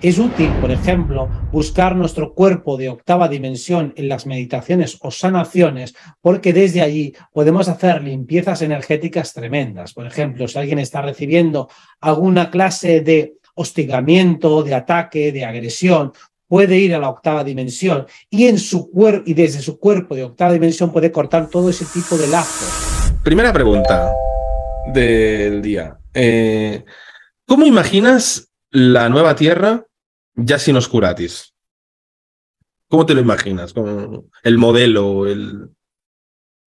Es útil, por ejemplo, buscar nuestro cuerpo de octava dimensión en las meditaciones o sanaciones, porque desde allí podemos hacer limpiezas energéticas tremendas. Por ejemplo, si alguien está recibiendo alguna clase de hostigamiento, de ataque, de agresión, puede ir a la octava dimensión y, desde su cuerpo de octava dimensión puede cortar todo ese tipo de lazos. Primera pregunta del día. Eh, ¿Cómo imaginas la nueva Tierra ya sin Oscuratis. ¿Cómo te lo imaginas? el modelo, el...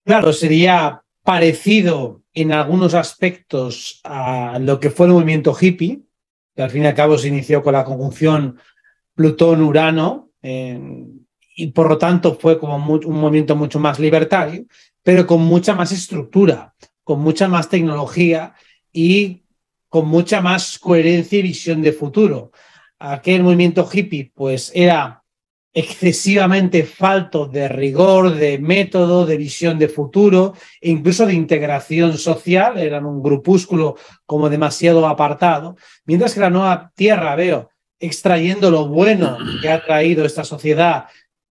Claro, sería parecido en algunos aspectos a lo que fue el movimiento hippie, que al fin y al cabo se inició con la conjunción Plutón-Urano, y por lo tanto fue como un movimiento mucho más libertario, pero con mucha más estructura, con mucha más tecnología y con mucha más coherencia y visión de futuro. Aquel movimiento hippie, pues era excesivamente falto de rigor, de método, de visión de futuro e incluso de integración social, eran un grupúsculo como demasiado apartado, mientras que la nueva tierra, veo, extrayendo lo bueno que ha traído esta sociedad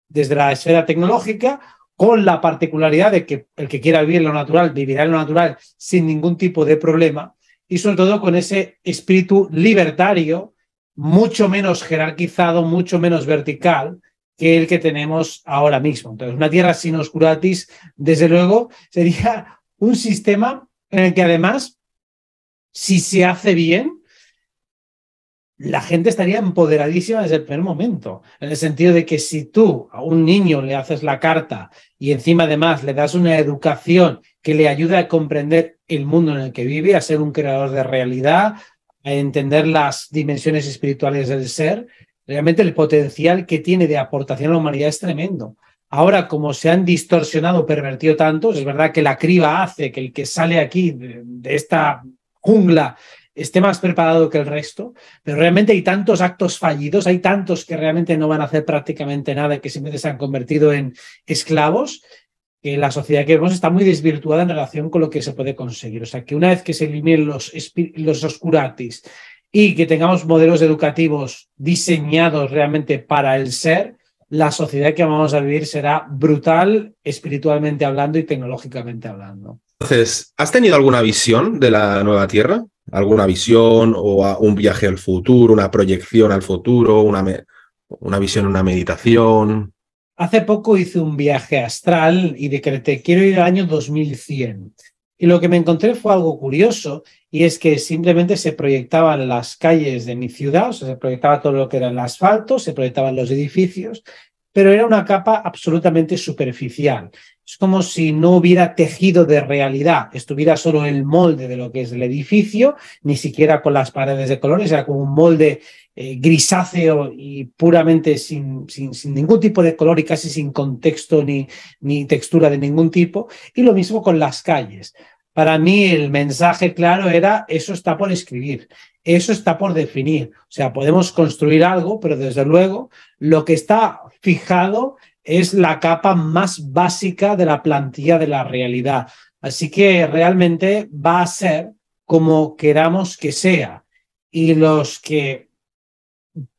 desde la esfera tecnológica, con la particularidad de que el que quiera vivir en lo natural, vivirá en lo natural sin ningún tipo de problema, y sobre todo con ese espíritu libertario, mucho menos jerarquizado, mucho menos vertical que el que tenemos ahora mismo. Entonces, una tierra sin oscuratis, desde luego, sería un sistema en el que además, si se hace bien, la gente estaría empoderadísima desde el primer momento, en el sentido de que si tú a un niño le haces la carta y encima además le das una educación que le ayuda a comprender el mundo en el que vive, a ser un creador de realidad, a entender las dimensiones espirituales del ser, realmente el potencial que tiene de aportación a la humanidad es tremendo. Ahora, como se han distorsionado, pervertido tantos, es verdad que la criba hace que el que sale aquí de, esta jungla esté más preparado que el resto, pero realmente hay tantos actos fallidos, hay tantos que realmente no van a hacer prácticamente nada, que simplemente se han convertido en esclavos, que la sociedad que vemos está muy desvirtuada en relación con lo que se puede conseguir. O sea, que una vez que se eliminen los, los oscuratis y que tengamos modelos educativos diseñados realmente para el ser, la sociedad que vamos a vivir será brutal espiritualmente hablando y tecnológicamente hablando. Entonces, ¿has tenido alguna visión de la nueva Tierra? ¿Alguna visión o un viaje al futuro, una proyección al futuro, una, una visión, una meditación? Hace poco hice un viaje astral y decreté, quiero ir al año 2100. Y lo que me encontré fue algo curioso, y es que simplemente se proyectaban las calles de mi ciudad, o se proyectaba todo lo que era el asfalto, se proyectaban los edificios, pero era una capa absolutamente superficial. Es como si no hubiera tejido de realidad, estuviera solo el molde de lo que es el edificio, ni siquiera con las paredes de colores, era como un molde eh, grisáceo y puramente sin, sin, ningún tipo de color y casi sin contexto ni, ni textura de ningún tipo. Y lo mismo con las calles. Para mí el mensaje claro era, eso está por escribir, eso está por definir. O sea, podemos construir algo, pero desde luego lo que está fijado es la capa más básica de la plantilla de la realidad. Así que realmente va a ser como queramos que sea. Y los que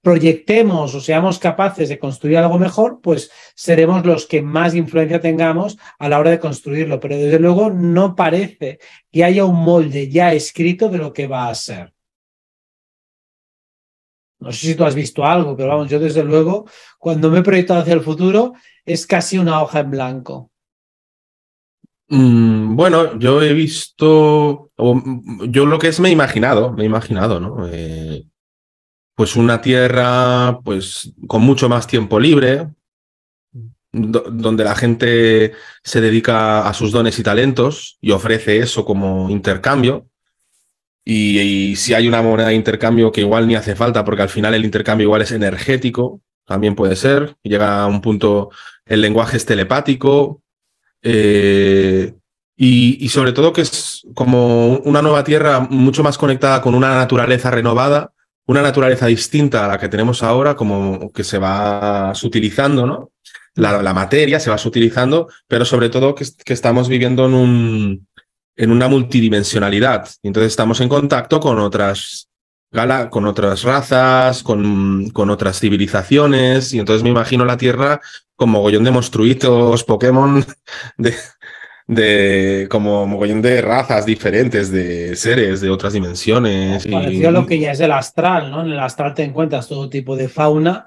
proyectemos o seamos capaces de construir algo mejor, pues seremos los que más influencia tengamos a la hora de construirlo. Pero desde luego no parece que haya un molde ya escrito de lo que va a ser. No sé si tú has visto algo, pero vamos, yo desde luego, cuando me he proyectado hacia el futuro, es casi una hoja en blanco. Mm, bueno, yo he visto, yo lo que es me he imaginado, me he imaginado, ¿no? Eh, pues una tierra pues con mucho más tiempo libre, donde la gente se dedica a sus dones y talentos y ofrece eso como intercambio. Y, si hay una moneda de intercambio que igual ni hace falta, porque al final el intercambio igual es energético, también puede ser, llega a un punto, el lenguaje es telepático, eh, y sobre todo que es como una nueva tierra mucho más conectada con una naturaleza renovada una naturaleza distinta a la que tenemos ahora, como que se va sutilizando, ¿no? La, materia se va sutilizando, pero sobre todo que, estamos viviendo en, un, en una multidimensionalidad. Entonces estamos en contacto con otras con otras razas, con, con, otras civilizaciones, y entonces me imagino la Tierra como mogollón de monstruitos, Pokémon, de, de como mogollón de razas diferentes, de seres de otras dimensiones. y... lo que ya es el astral, ¿no? En el astral te encuentras todo tipo de fauna,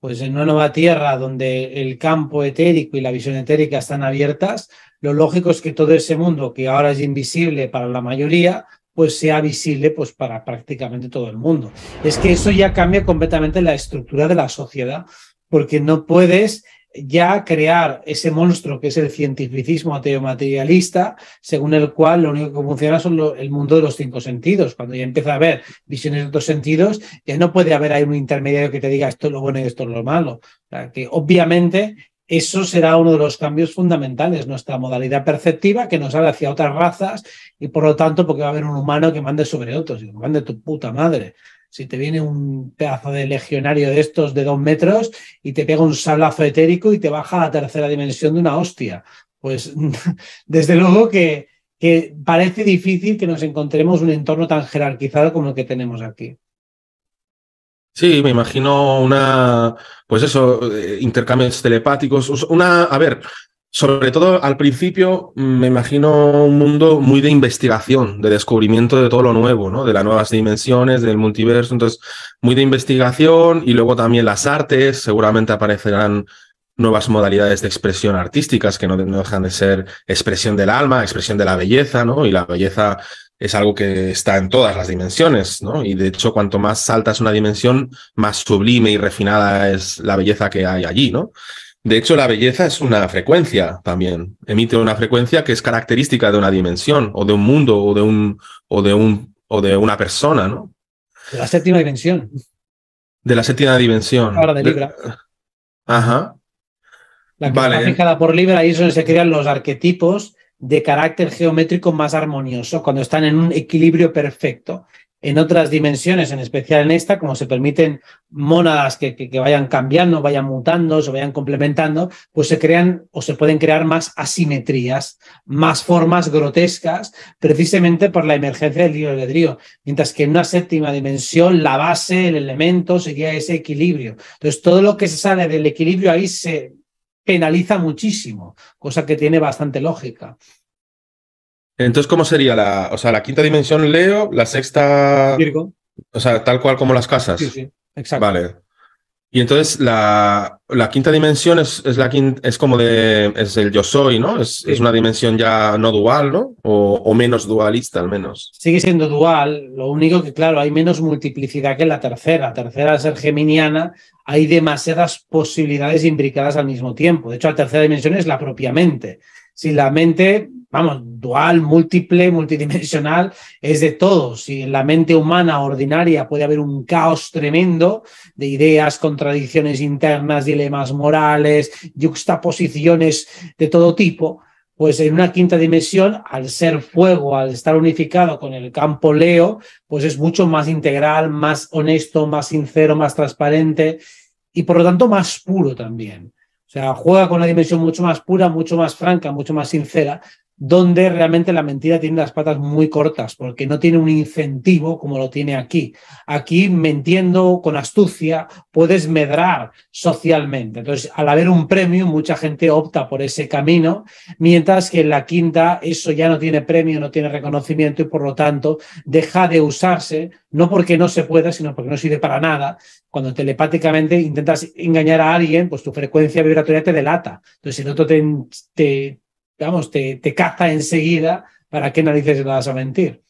pues en una nueva tierra donde el campo etérico y la visión etérica están abiertas, lo lógico es que todo ese mundo que ahora es invisible para la mayoría, pues sea visible pues para prácticamente todo el mundo. Es que eso ya cambia completamente la estructura de la sociedad, porque no puedes ya crear ese monstruo que es el cientificismo materialista, según el cual lo único que funciona son el mundo de los cinco sentidos. Cuando ya empieza a haber visiones de otros sentidos, ya no puede haber ahí un intermediario que te diga esto es lo bueno y esto es lo malo. que obviamente eso será uno de los cambios fundamentales, nuestra modalidad perceptiva que nos haga hacia otras razas y por lo tanto porque va a haber un humano que mande sobre otros y que mande tu puta madre. Si te viene un pedazo de legionario de estos de dos metros y te pega un sablazo etérico y te baja a la tercera dimensión de una hostia. Pues desde luego que, que parece difícil que nos encontremos un entorno tan jerarquizado como el que tenemos aquí. Sí, me imagino una, pues eso, eh, intercambios telepáticos, una, a ver, sobre todo al principio me imagino un mundo muy de investigación, de descubrimiento de todo lo nuevo, ¿no? De las nuevas dimensiones, del multiverso, entonces muy de investigación y luego también las artes, seguramente aparecerán nuevas modalidades de expresión artísticas que no, dejan de ser expresión del alma, expresión de la belleza, ¿no? Y la belleza es algo que está en todas las dimensiones, ¿no? Y de hecho, cuanto más alta es una dimensión, más sublime y refinada es la belleza que hay allí, ¿no? De hecho, la belleza es una frecuencia también. Emite una frecuencia que es característica de una dimensión, o de un mundo, o de un, o de un, o de una persona, ¿no? De la séptima dimensión. De la séptima dimensión. Ahora de Libra. Ajá. La que está fijada por Libra, ahí es donde se crean los arquetipos de carácter geométrico más armonioso, cuando están en un equilibrio perfecto en otras dimensiones, en especial en esta, como se permiten mónadas que, vayan cambiando, vayan mutando, se vayan complementando, pues se crean o se pueden crear más asimetrías, más formas grotescas, precisamente por la emergencia del de albedrío, mientras que en una séptima dimensión la base, el elemento sería ese equilibrio. Entonces, todo lo que se sale del equilibrio ahí se penaliza muchísimo, cosa que tiene bastante lógica. Entonces, ¿cómo sería la, o sea, la quinta dimensión Leo, la sexta Virgo? O sea, tal cual como las casas. Sí, sí, exacto. Vale. Y entonces la, quinta dimensión es, la es como de, es el yo soy, ¿no? Es, una dimensión ya no dual, ¿no? O, menos dualista al menos. Sigue siendo dual, lo único que claro, hay menos multiplicidad que la tercera. La tercera, es ser geminiana, hay demasiadas posibilidades imbricadas al mismo tiempo. De hecho, la tercera dimensión es la propia mente. Si la mente vamos, dual, múltiple, multidimensional, es de todo. Si en la mente humana ordinaria puede haber un caos tremendo de ideas, contradicciones internas, dilemas morales, yuxtaposiciones de todo tipo, pues en una quinta dimensión, al ser fuego, al estar unificado con el campo Leo, pues es mucho más integral, más honesto, más sincero, más transparente y por lo tanto más puro también. O sea, juega con una dimensión mucho más pura, mucho más franca, mucho más sincera, donde realmente la mentira tiene las patas muy cortas, porque no tiene un incentivo como lo tiene aquí. Aquí, mintiendo con astucia, puedes medrar socialmente. Entonces, al haber un premio, mucha gente opta por ese camino, mientras que en la quinta eso ya no tiene premio, no tiene reconocimiento y por lo tanto deja de usarse, no porque no se pueda, sino porque no sirve para nada. Cuando telepáticamente intentas engañar a alguien, pues tu frecuencia vibratoria te delata. Entonces, si no otro te vamos, te, caza enseguida, ¿para qué narices le vas a mentir?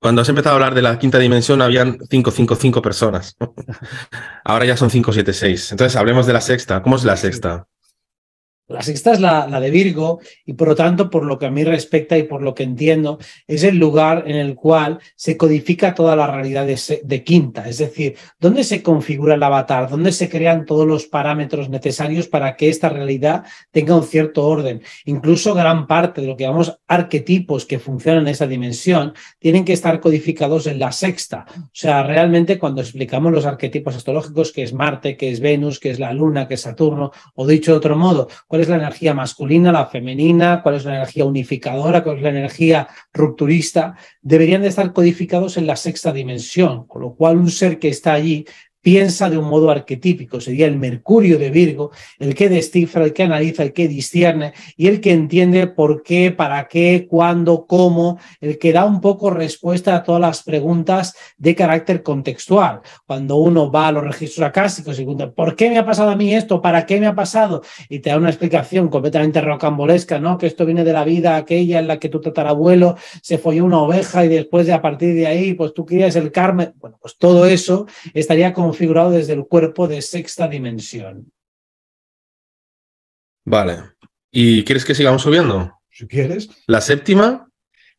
Cuando has empezado a hablar de la quinta dimensión, habían 5, 5, 5 personas. Ahora ya son 5, 7, 6. Entonces, hablemos de la sexta. ¿Cómo es la sexta? La sexta es la, de Virgo y por lo tanto, por lo que a mí respecta y por lo que entiendo, es el lugar en el cual se codifica toda la realidad de, de quinta, es decir, dónde se configura el avatar, dónde se crean todos los parámetros necesarios para que esta realidad tenga un cierto orden. Incluso gran parte de lo que llamamos arquetipos que funcionan en esa dimensión tienen que estar codificados en la sexta. O sea, realmente cuando explicamos los arquetipos astrológicos, que es Marte, que es Venus, que es la Luna, que es Saturno, o dicho de otro modo, es la energía masculina, la femenina, cuál es la energía unificadora, cuál es la energía rupturista, deberían de estar codificados en la sexta dimensión, con lo cual un ser que está allí piensa de un modo arquetípico, sería el Mercurio de Virgo, el que descifra, el que analiza, el que discierne y el que entiende por qué, para qué, cuándo, cómo, el que da un poco respuesta a todas las preguntas de carácter contextual. Cuando uno va a los registros acásicos y pregunta, ¿por qué me ha pasado a mí esto? ¿Para qué me ha pasado? Y te da una explicación completamente rocambolesca, ¿no? Que esto viene de la vida aquella en la que tu tatarabuelo se folló una oveja y después de a partir de ahí, pues tú querías el carmen. Bueno, pues todo eso estaría como configurado desde el cuerpo de sexta dimensión. Vale. ¿Y quieres que sigamos subiendo? Si quieres. ¿La séptima?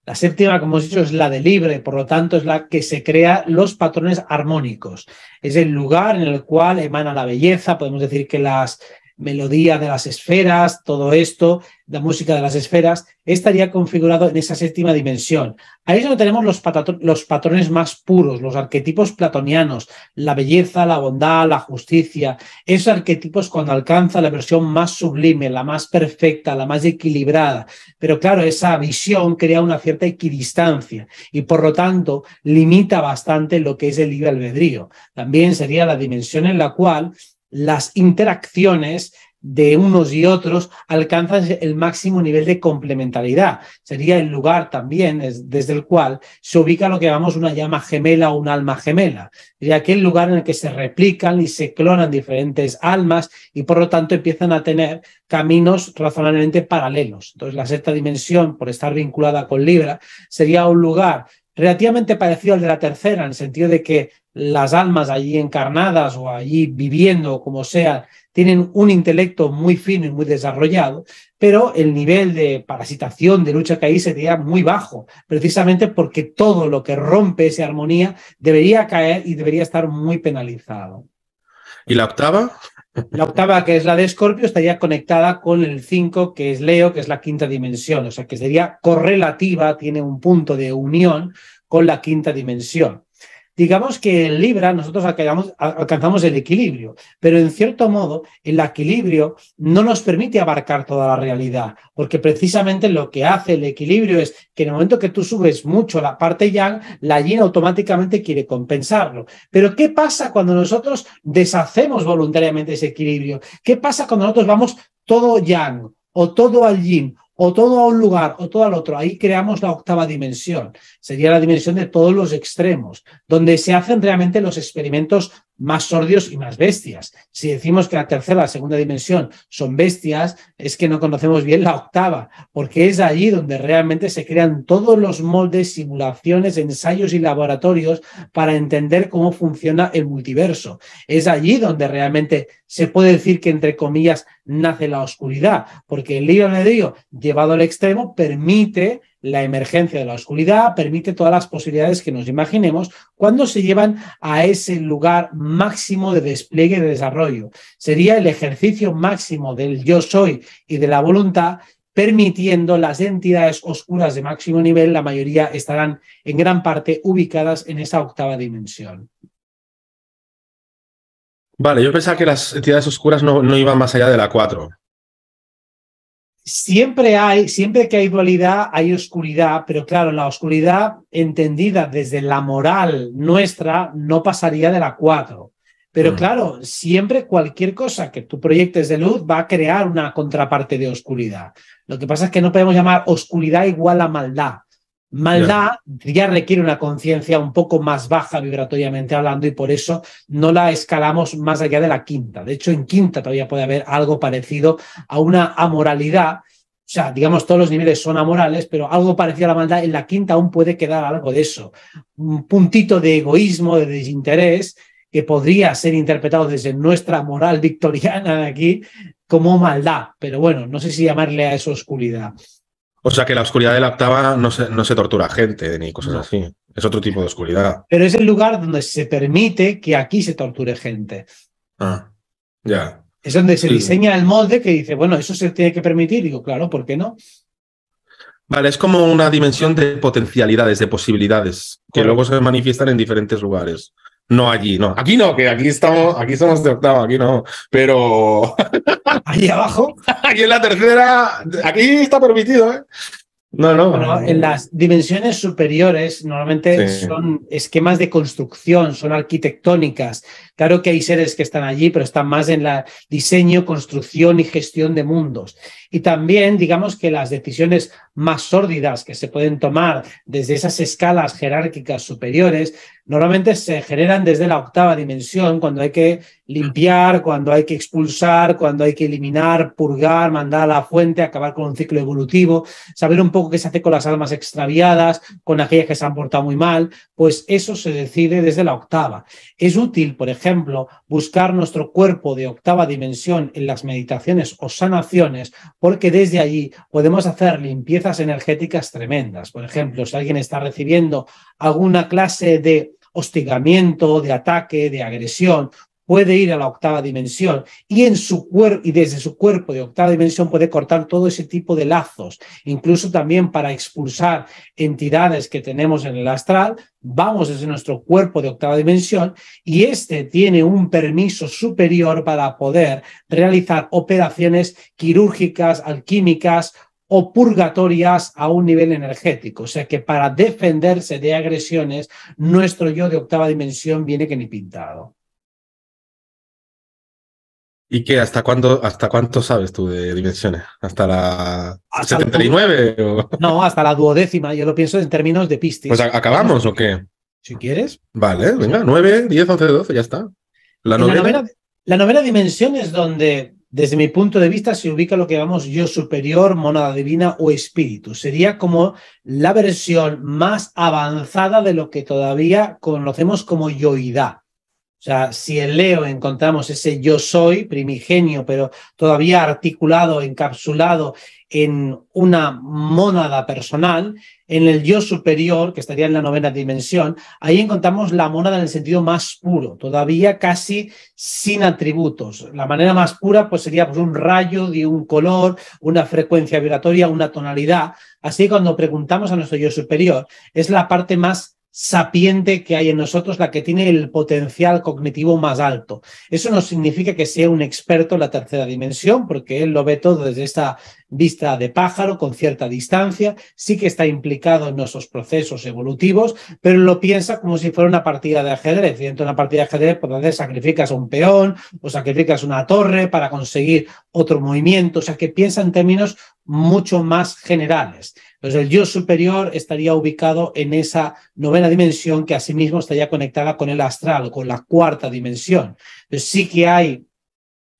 La séptima, como hemos dicho, es la de libre, por lo tanto es la que se crea los patrones armónicos. Es el lugar en el cual emana la belleza, podemos decir que las melodía de las esferas, todo esto, la música de las esferas, estaría configurado en esa séptima dimensión. Ahí es donde tenemos los, los, patrones más puros, los arquetipos platonianos, la belleza, la bondad, la justicia, esos arquetipos cuando alcanza la versión más sublime, la más perfecta, la más equilibrada. Pero claro, esa visión crea una cierta equidistancia y por lo tanto limita bastante lo que es el libre albedrío. También sería la dimensión en la cual las interacciones de unos y otros alcanzan el máximo nivel de complementariedad. Sería el lugar también desde el cual se ubica lo que llamamos una llama gemela o un alma gemela. Sería aquel lugar en el que se replican y se clonan diferentes almas y por lo tanto empiezan a tener caminos razonablemente paralelos. Entonces la sexta dimensión, por estar vinculada con Libra, sería un lugar relativamente parecido al de la tercera, en el sentido de que las almas allí encarnadas o allí viviendo, como sea, tienen un intelecto muy fino y muy desarrollado, pero el nivel de parasitación, de lucha que hay sería muy bajo, precisamente porque todo lo que rompe esa armonía debería caer y debería estar muy penalizado. ¿Y la octava? La octava, que es la de Escorpio, estaría conectada con el 5, que es Leo, que es la quinta dimensión, o sea que sería correlativa, tiene un punto de unión con la quinta dimensión digamos que en Libra nosotros alcanzamos el equilibrio, pero en cierto modo el equilibrio no nos permite abarcar toda la realidad, porque precisamente lo que hace el equilibrio es que en el momento que tú subes mucho la parte yang, la yin automáticamente quiere compensarlo. Pero ¿qué pasa cuando nosotros deshacemos voluntariamente ese equilibrio? ¿Qué pasa cuando nosotros vamos todo yang o todo al yin o todo a un lugar o todo al otro. Ahí creamos la octava dimensión. Sería la dimensión de todos los extremos, donde se hacen realmente los experimentos más sordios y más bestias. Si decimos que la tercera, la segunda dimensión son bestias, es que no conocemos bien la octava, porque es allí donde realmente se crean todos los moldes, simulaciones, ensayos y laboratorios para entender cómo funciona el multiverso. Es allí donde realmente se puede decir que, entre comillas, nace la oscuridad, porque el de albedrío, llevado al extremo, permite la emergencia de la oscuridad permite todas las posibilidades que nos imaginemos cuando se llevan a ese lugar máximo de despliegue y de desarrollo. Sería el ejercicio máximo del yo soy y de la voluntad permitiendo las entidades oscuras de máximo nivel, la mayoría estarán en gran parte ubicadas en esa octava dimensión. Vale, yo pensaba que las entidades oscuras no, no iban más allá de la 4 siempre hay, siempre que hay dualidad, hay oscuridad, pero claro, la oscuridad entendida desde la moral nuestra no pasaría de la 4. Pero mm. claro, siempre cualquier cosa que tú proyectes de luz va a crear una contraparte de oscuridad. Lo que pasa es que no podemos llamar oscuridad igual a maldad, Maldad ya requiere una conciencia un poco más baja vibratoriamente hablando y por eso no la escalamos más allá de la quinta. De hecho, en quinta todavía puede haber algo parecido a una amoralidad. O sea, digamos, todos los niveles son amorales, pero algo parecido a la maldad, en la quinta aún puede quedar algo de eso. Un puntito de egoísmo, de desinterés, que podría ser interpretado desde nuestra moral victoriana de aquí como maldad. Pero bueno, no sé si llamarle a eso oscuridad. O sea que la oscuridad de la octava no se, no se tortura a gente ni cosas así. Es otro tipo de oscuridad. Pero es el lugar donde se permite que aquí se torture gente. Ah, ya. Es donde se diseña el molde que dice, bueno, eso se tiene que permitir. Digo, claro, ¿por qué no? Vale, es como una dimensión de potencialidades, de posibilidades, que luego se manifiestan en diferentes lugares. No allí, no. Aquí no, que aquí estamos, aquí somos de octavo, aquí no. Pero. Ahí abajo. Aquí en la tercera. Aquí está permitido, ¿eh? No, no. Bueno, en las dimensiones superiores normalmente son esquemas de construcción, son arquitectónicas. Claro que hay seres que están allí, pero están más en la diseño, construcción y gestión de mundos. Y también, digamos que las decisiones más sórdidas que se pueden tomar desde esas escalas jerárquicas superiores normalmente se generan desde la octava dimensión, cuando hay que limpiar, cuando hay que expulsar, cuando hay que eliminar, purgar, mandar a la fuente, acabar con un ciclo evolutivo, saber un poco qué se hace con las almas extraviadas, con aquellas que se han portado muy mal, pues eso se decide desde la octava. Es útil, por ejemplo, buscar nuestro cuerpo de octava dimensión en las meditaciones o sanaciones, porque desde allí podemos hacer limpiezas energéticas tremendas. Por ejemplo, si alguien está recibiendo alguna clase de hostigamiento, de ataque, de agresión, puede ir a la octava dimensión y, en su y desde su cuerpo de octava dimensión puede cortar todo ese tipo de lazos. Incluso también para expulsar entidades que tenemos en el astral, vamos desde nuestro cuerpo de octava dimensión y este tiene un permiso superior para poder realizar operaciones quirúrgicas, alquímicas o purgatorias a un nivel energético. O sea que para defenderse de agresiones, nuestro yo de octava dimensión viene que ni pintado. ¿Y qué? ¿Hasta cuándo hasta cuánto sabes tú de dimensiones? ¿Hasta la 79? No, hasta la duodécima. Yo lo pienso en términos de pistas. Pues acabamos o qué? Si quieres. Vale, venga, 9, 10, 11, 12, ya está. la novena, la novena dimensión es donde desde mi punto de vista se ubica lo que llamamos yo superior, monada divina o espíritu. Sería como la versión más avanzada de lo que todavía conocemos como yoidad. O sea, si en Leo encontramos ese yo soy primigenio, pero todavía articulado, encapsulado en una mónada personal, en el yo superior, que estaría en la novena dimensión, ahí encontramos la mónada en el sentido más puro, todavía casi sin atributos. La manera más pura pues, sería pues, un rayo de un color, una frecuencia vibratoria, una tonalidad. Así que cuando preguntamos a nuestro yo superior, es la parte más sapiente que hay en nosotros, la que tiene el potencial cognitivo más alto. Eso no significa que sea un experto en la tercera dimensión, porque él lo ve todo desde esta vista de pájaro con cierta distancia, sí que está implicado en nuestros procesos evolutivos, pero lo piensa como si fuera una partida de ajedrez. Y una partida de ajedrez, por pues, donde sacrificas a un peón o sacrificas una torre para conseguir otro movimiento, o sea que piensa en términos mucho más generales. Entonces, el yo superior estaría ubicado en esa novena dimensión que asimismo estaría conectada con el astral, con la cuarta dimensión. Entonces, sí que hay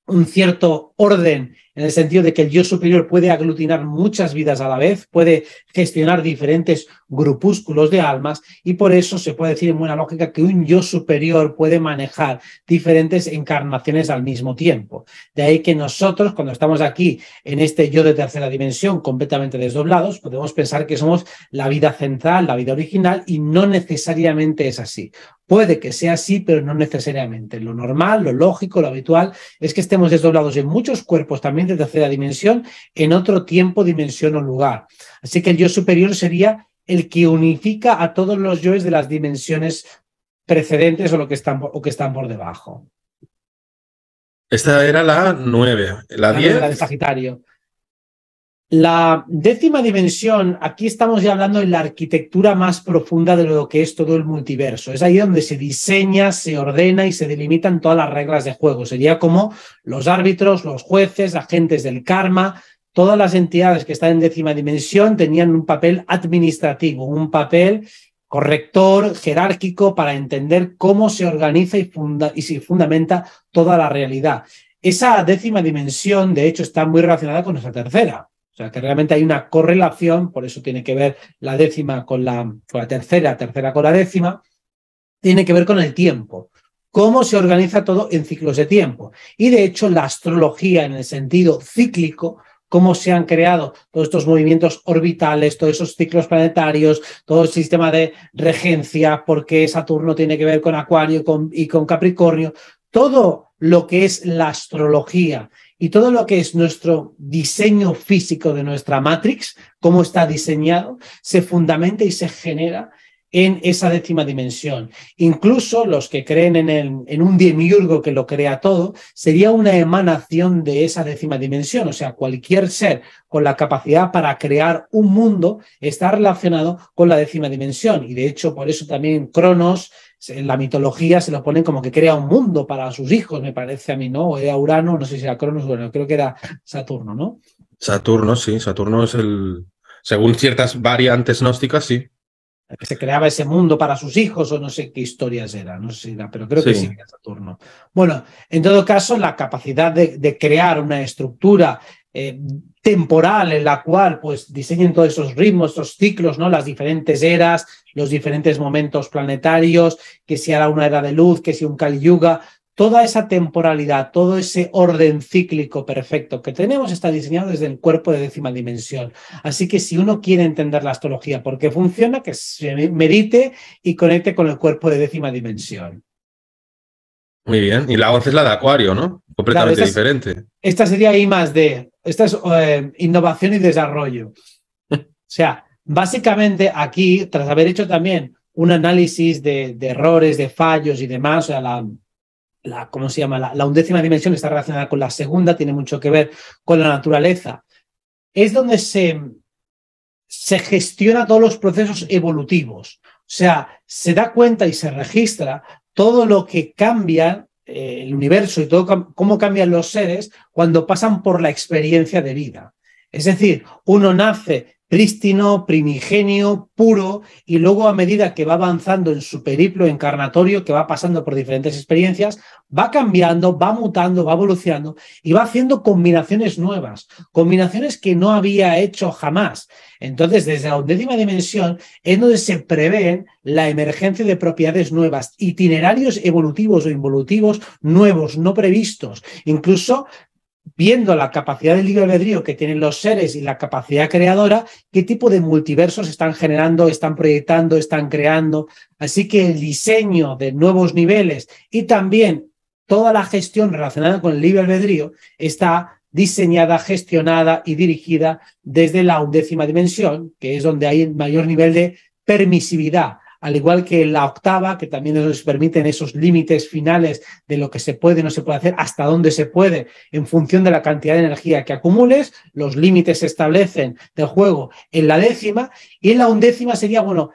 un cierto orden, en el sentido de que el yo superior puede aglutinar muchas vidas a la vez, puede gestionar diferentes grupúsculos de almas y por eso se puede decir en buena lógica que un yo superior puede manejar diferentes encarnaciones al mismo tiempo. De ahí que nosotros, cuando estamos aquí en este yo de tercera dimensión completamente desdoblados, podemos pensar que somos la vida central, la vida original y no necesariamente es así. Puede que sea así, pero no necesariamente. Lo normal, lo lógico, lo habitual es que estemos desdoblados en muchos cuerpos también de tercera dimensión en otro tiempo, dimensión o lugar. Así que el yo superior sería el que unifica a todos los yoes de las dimensiones precedentes o, lo que están, o que están por debajo. Esta era la nueve, La 10. la de Sagitario. La décima dimensión, aquí estamos ya hablando de la arquitectura más profunda de lo que es todo el multiverso. Es ahí donde se diseña, se ordena y se delimitan todas las reglas de juego. Sería como los árbitros, los jueces, agentes del karma, todas las entidades que están en décima dimensión tenían un papel administrativo, un papel corrector, jerárquico, para entender cómo se organiza y, funda y se fundamenta toda la realidad. Esa décima dimensión, de hecho, está muy relacionada con nuestra tercera sea, que realmente hay una correlación, por eso tiene que ver la décima con la, tercera, tercera con la décima, tiene que ver con el tiempo cómo se organiza todo en ciclos de tiempo. Y de hecho, la astrología en el sentido cíclico, cómo se han creado todos estos movimientos orbitales, todos esos ciclos planetarios, todo el sistema de regencia, porque Saturno tiene que ver con Acuario y con Capricornio, todo lo que es la astrología y todo lo que es nuestro diseño físico de nuestra matrix, cómo está diseñado, se fundamenta y se genera en esa décima dimensión. Incluso los que creen en, el, en un demiurgo que lo crea todo, sería una emanación de esa décima dimensión. O sea, cualquier ser con la capacidad para crear un mundo está relacionado con la décima dimensión. Y de hecho, por eso también Cronos, en la mitología se lo ponen como que crea un mundo para sus hijos, me parece a mí, ¿no? O era Urano, no sé si era Cronos, bueno, creo que era Saturno, ¿no? Saturno, sí, Saturno es el, según ciertas variantes gnósticas, sí. Que se creaba ese mundo para sus hijos o no sé qué historias era, no sé si era, pero creo que sí era Saturno. Bueno, en todo caso, la capacidad de, crear una estructura eh, temporal en la cual pues diseñen todos esos ritmos, esos ciclos, ¿no? Las diferentes eras, los diferentes momentos planetarios, que si hará una era de luz, que si un Kali Yuga, toda esa temporalidad, todo ese orden cíclico perfecto que tenemos está diseñado desde el cuerpo de décima dimensión. Así que si uno quiere entender la astrología porque funciona, que se medite y conecte con el cuerpo de décima dimensión. Muy bien, y la 11 es la de Acuario, ¿no? Completamente diferente. Esta sería ahí más de... Esta es eh, innovación y desarrollo. O sea, básicamente aquí, tras haber hecho también un análisis de, errores, de fallos y demás, o sea, la, se llama? La, undécima dimensión está relacionada con la segunda, tiene mucho que ver con la naturaleza. Es donde se, se gestiona todos los procesos evolutivos. O sea, se da cuenta y se registra todo lo que cambia eh, el universo y todo, cómo cambian los seres cuando pasan por la experiencia de vida. Es decir, uno nace prístino, primigenio, puro, y luego a medida que va avanzando en su periplo encarnatorio, que va pasando por diferentes experiencias, va cambiando, va mutando, va evolucionando y va haciendo combinaciones nuevas, combinaciones que no había hecho jamás. Entonces, desde la undécima dimensión es donde se prevén la emergencia de propiedades nuevas, itinerarios evolutivos o involutivos nuevos, no previstos, incluso viendo la capacidad del libre albedrío que tienen los seres y la capacidad creadora, qué tipo de multiversos están generando, están proyectando, están creando. Así que el diseño de nuevos niveles y también toda la gestión relacionada con el libre albedrío está diseñada, gestionada y dirigida desde la undécima dimensión, que es donde hay el mayor nivel de permisividad, al igual que la octava, que también nos permiten esos límites finales de lo que se puede, no se puede hacer, hasta dónde se puede, en función de la cantidad de energía que acumules, los límites se establecen del juego en la décima, y en la undécima sería, bueno,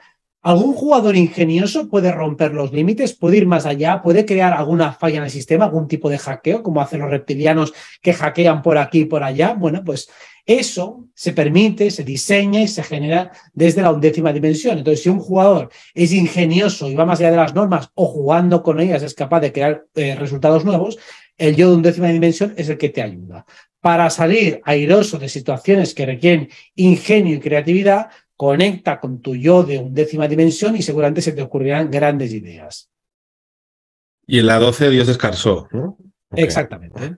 Algún jugador ingenioso puede romper los límites, puede ir más allá, puede crear alguna falla en el sistema, algún tipo de hackeo, como hacen los reptilianos que hackean por aquí y por allá. Bueno, pues eso se permite, se diseña y se genera desde la undécima dimensión. Entonces, si un jugador es ingenioso y va más allá de las normas o jugando con ellas es capaz de crear eh, resultados nuevos, el yo de undécima dimensión es el que te ayuda. Para salir airoso de situaciones que requieren ingenio y creatividad, conecta con tu yo de undécima dimensión y seguramente se te ocurrirán grandes ideas. Y en la 12 Dios descansó, ¿no? Exactamente.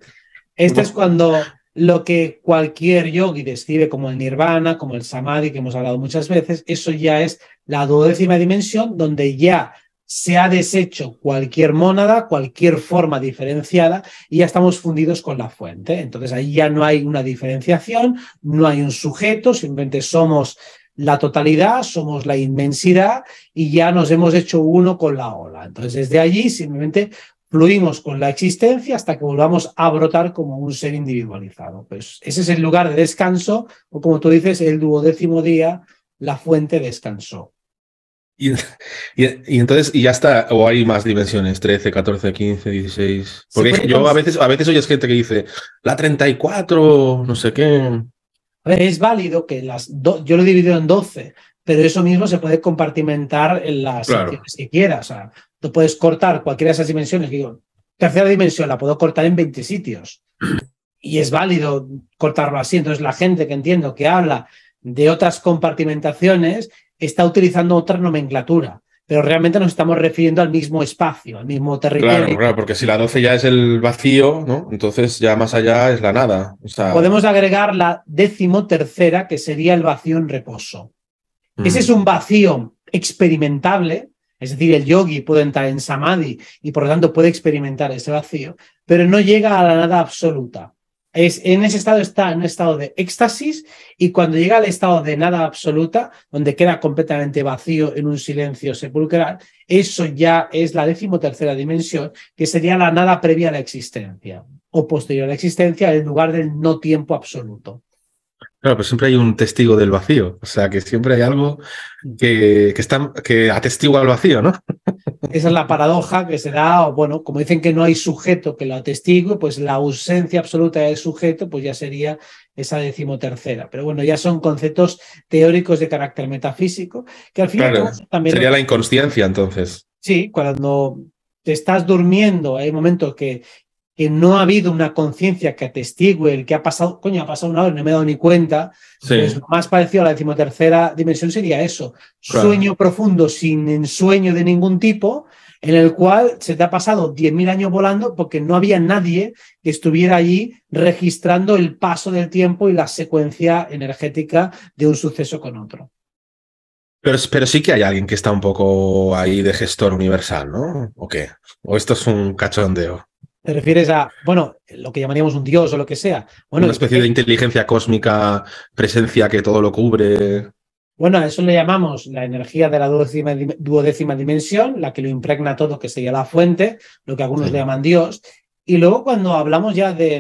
Este es cuando lo que cualquier yogi describe como el nirvana, como el samadhi, que hemos hablado muchas veces, eso ya es la duodécima dimensión donde ya se ha deshecho cualquier mónada, cualquier forma diferenciada y ya estamos fundidos con la fuente. Entonces ahí ya no hay una diferenciación, no hay un sujeto, simplemente somos la totalidad, somos la inmensidad y ya nos hemos hecho uno con la ola. Entonces, desde allí simplemente fluimos con la existencia hasta que volvamos a brotar como un ser individualizado. Pues ese es el lugar de descanso, o como tú dices, el duodécimo día, la fuente descansó. Y, entonces, y ya está, o hay más dimensiones, 13, 14, 15, 16. Porque pues yo a veces, a veces oyes gente que dice, la 34, no sé qué es válido que las dos, yo lo divido en 12, pero eso mismo se puede compartimentar en las que quieras. O sea, tú puedes cortar cualquiera de esas dimensiones. Digo, tercera dimensión la puedo cortar en 20 sitios. Y es válido cortarlo así. Entonces, la gente que entiendo que habla de otras compartimentaciones está utilizando otra nomenclatura pero realmente nos estamos refiriendo al mismo espacio, al mismo territorio. Claro, claro, porque si la 12 ya es el vacío, ¿no? Entonces ya más allá es la nada. Podemos agregar la décimo tercera, que sería el vacío en reposo. Mm. Ese es un vacío experimentable, es decir, el yogi puede entrar en samadhi y por lo tanto puede experimentar ese vacío, pero no llega a la nada absoluta es, en ese estado está en un estado de éxtasis y cuando llega al estado de nada absoluta, donde queda completamente vacío en un silencio sepulcral, eso ya es la decimotercera dimensión, que sería la nada previa a la existencia o posterior a la existencia en lugar del no tiempo absoluto. Claro, pero siempre hay un testigo del vacío, o sea que siempre hay algo mm. que, que, que atestigua al vacío, ¿no? Esa es la paradoja que se da, o bueno, como dicen que no hay sujeto que lo atestigue, pues la ausencia absoluta del sujeto, pues ya sería esa decimotercera. Pero bueno, ya son conceptos teóricos de carácter metafísico, que al final pues, también... Sería la inconsciencia entonces. Sí, cuando te estás durmiendo, hay momentos que que no ha habido una conciencia que atestigue el que ha pasado, coño, ha pasado una hora, no me he dado ni cuenta. lo más parecido a la decimotercera dimensión sería eso, sueño profundo sin ensueño de ningún tipo, en el cual se te ha pasado 10.000 años volando porque no había nadie que estuviera allí registrando el paso del tiempo y la secuencia energética de un suceso con otro. Pero, pero, sí que hay alguien que está un poco ahí de gestor universal, ¿no? ¿O qué? ¿O esto es un cachondeo? Te refieres a, bueno, lo que llamaríamos un dios o lo que sea. Una especie de inteligencia cósmica, presencia que todo lo cubre. Bueno, a eso le llamamos la energía de la duodécima, dimensión, la que lo impregna todo, que sería la fuente, lo que algunos le llaman Dios. Y luego cuando hablamos ya de,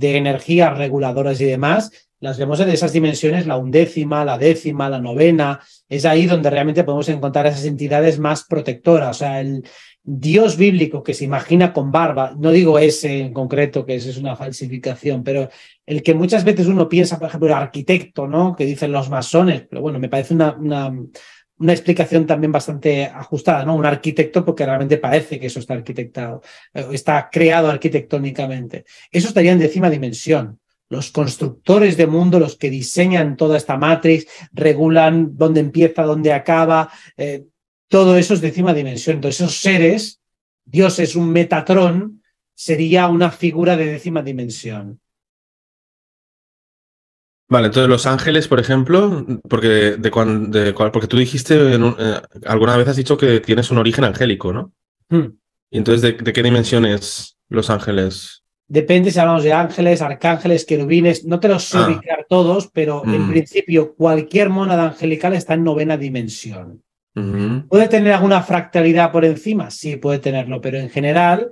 energías reguladoras y demás, las vemos en esas dimensiones, la undécima, la décima, la novena, es ahí donde realmente podemos encontrar esas entidades más protectoras. O sea, el, Dios bíblico que se imagina con barba, no digo ese en concreto, que ese es una falsificación, pero el que muchas veces uno piensa, por ejemplo, el arquitecto, ¿no? Que dicen los masones, pero bueno, me parece una, una, una explicación también bastante ajustada, ¿no? Un arquitecto, porque realmente parece que eso está arquitectado, eh, está creado arquitectónicamente. Eso estaría en décima dimensión los constructores de mundo, los que diseñan toda esta matriz regulan dónde empieza, dónde acaba, eh, todo eso es décima dimensión. Entonces, esos seres, Dios es un metatrón, sería una figura de décima dimensión. Vale, entonces Los Ángeles, por ejemplo, porque, porque tú dijiste, eh, alguna vez has dicho que tienes un origen angélico, ¿no? Hmm. Y entonces, ¿de, qué dimensión es Los Ángeles? Depende si hablamos de ángeles, arcángeles, querubines, no te los sé ah. todos, pero en mm. principio cualquier monada angelical está en novena dimensión. ¿Puede tener alguna fractalidad por encima? Sí, puede tenerlo, pero en general,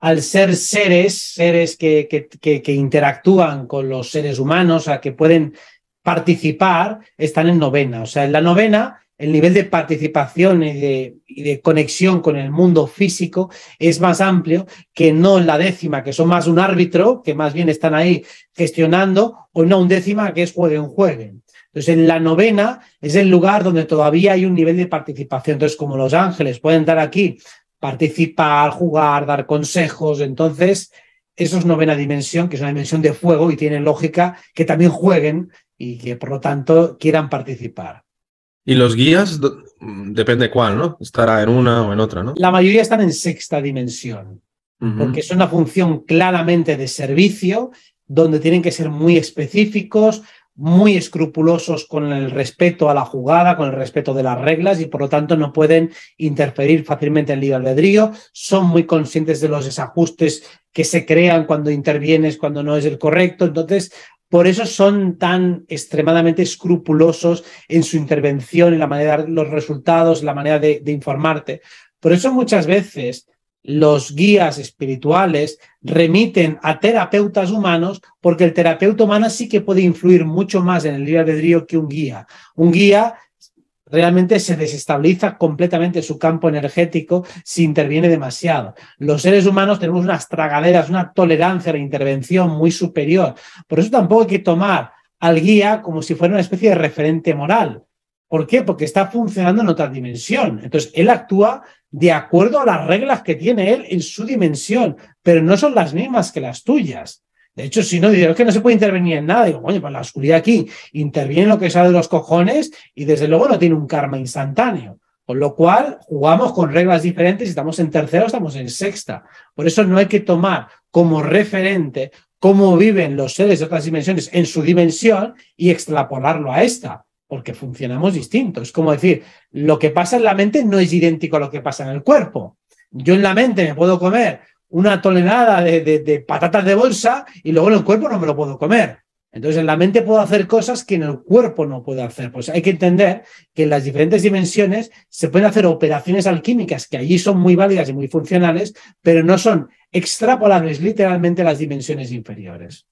al ser seres, seres que, que, interactúan con los seres humanos, o sea, que pueden participar, están en novena. O sea, en la novena el nivel de participación y de, de, conexión con el mundo físico es más amplio que no en la décima, que son más un árbitro, que más bien están ahí gestionando, o en un décima, que es jueguen, jueguen. Entonces, en la novena es el lugar donde todavía hay un nivel de participación. Entonces, como los ángeles pueden estar aquí, participar, jugar, dar consejos, entonces, eso es novena dimensión, que es una dimensión de fuego y tiene lógica que también jueguen y que, por lo tanto, quieran participar. Y los guías, depende cuál, ¿no? Estará en una o en otra, ¿no? La mayoría están en sexta dimensión, porque es una función claramente de servicio, donde tienen que ser muy específicos, muy escrupulosos con el respeto a la jugada, con el respeto de las reglas y por lo tanto no pueden interferir fácilmente en libre albedrío, son muy conscientes de los desajustes que se crean cuando intervienes, cuando no es el correcto, entonces por eso son tan extremadamente escrupulosos en su intervención, en la manera de los resultados, la manera de, de informarte. Por eso muchas veces los guías espirituales remiten a terapeutas humanos porque el terapeuta humano sí que puede influir mucho más en el libre albedrío que un guía. Un guía realmente se desestabiliza completamente su campo energético si interviene demasiado. Los seres humanos tenemos unas tragaderas, una tolerancia a la intervención muy superior. Por eso tampoco hay que tomar al guía como si fuera una especie de referente moral. ¿Por qué? Porque está funcionando en otra dimensión. Entonces, él actúa de acuerdo a las reglas que tiene él en su dimensión, pero no son las mismas que las tuyas. De hecho, si no, digo, es que no se puede intervenir en nada. Digo, oye, pues la oscuridad aquí interviene en lo que sale de los cojones y desde luego no tiene un karma instantáneo. Con lo cual, jugamos con reglas diferentes, estamos en tercero estamos en sexta. Por eso no hay que tomar como referente cómo viven los seres de otras dimensiones en su dimensión y extrapolarlo a esta porque funcionamos distintos. Es como decir, lo que pasa en la mente no es idéntico a lo que pasa en el cuerpo. Yo en la mente me puedo comer una tonelada de, de, patatas de bolsa y luego en el cuerpo no me lo puedo comer. Entonces en la mente puedo hacer cosas que en el cuerpo no puedo hacer. Pues hay que entender que en las diferentes dimensiones se pueden hacer operaciones alquímicas que allí son muy válidas y muy funcionales, pero no son extrapolables literalmente las dimensiones inferiores.